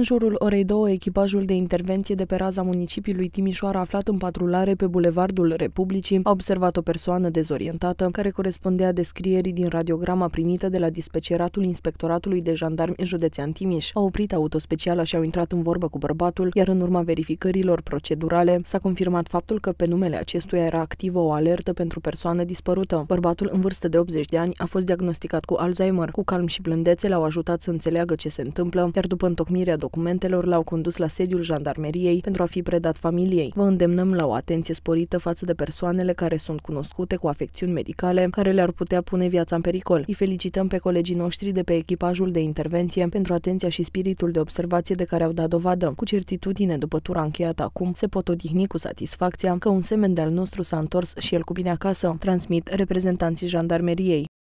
În jurul orei două echipajul de intervenție de pe raza municipiului Timișoara aflat în patrulare pe Bulevardul Republicii a observat o persoană dezorientată care corespundea descrierii din radiograma primită de la dispeceratul Inspectoratului de Jandarmi Județean Timiș. A oprit autospeciala și au intrat în vorbă cu bărbatul, iar în urma verificărilor procedurale s-a confirmat faptul că pe numele acestuia era activă o alertă pentru persoană dispărută. Bărbatul în vârstă de 80 de ani a fost diagnosticat cu Alzheimer. Cu calm și blândețe l-au ajutat să înțeleagă ce se întâmplă, iar după întocmirea documentelor l-au condus la sediul jandarmeriei pentru a fi predat familiei. Vă îndemnăm la o atenție sporită față de persoanele care sunt cunoscute cu afecțiuni medicale care le-ar putea pune viața în pericol. Îi felicităm pe colegii noștri de pe echipajul de intervenție pentru atenția și spiritul de observație de care au dat dovadă. Cu certitudine, după tura încheiată acum, se pot odihni cu satisfacția că un semen de-al nostru s-a întors și el cu bine acasă, transmit reprezentanții jandarmeriei.